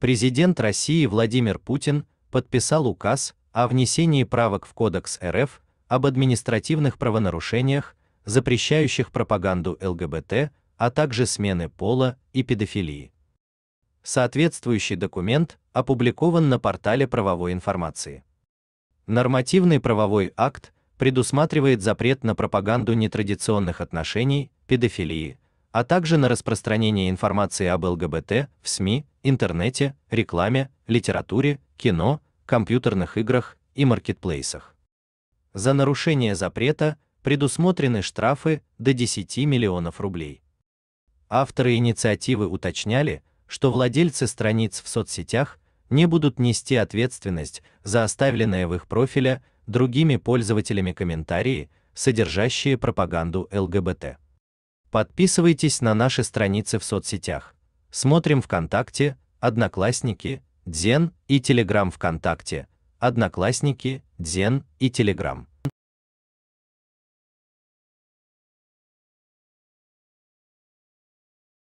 Президент России Владимир Путин подписал указ о внесении правок в Кодекс РФ об административных правонарушениях, запрещающих пропаганду ЛГБТ, а также смены пола и педофилии. Соответствующий документ опубликован на портале правовой информации. Нормативный правовой акт предусматривает запрет на пропаганду нетрадиционных отношений, педофилии, а также на распространение информации об ЛГБТ в СМИ, интернете, рекламе, литературе, кино, компьютерных играх и маркетплейсах. За нарушение запрета предусмотрены штрафы до 10 миллионов рублей. Авторы инициативы уточняли, что владельцы страниц в соцсетях не будут нести ответственность за оставленные в их профиле другими пользователями комментарии, содержащие пропаганду ЛГБТ. Подписывайтесь на наши страницы в соцсетях. Смотрим ВКонтакте, Одноклассники, Дзен и Телеграм ВКонтакте, Одноклассники, Дзен и Телеграм.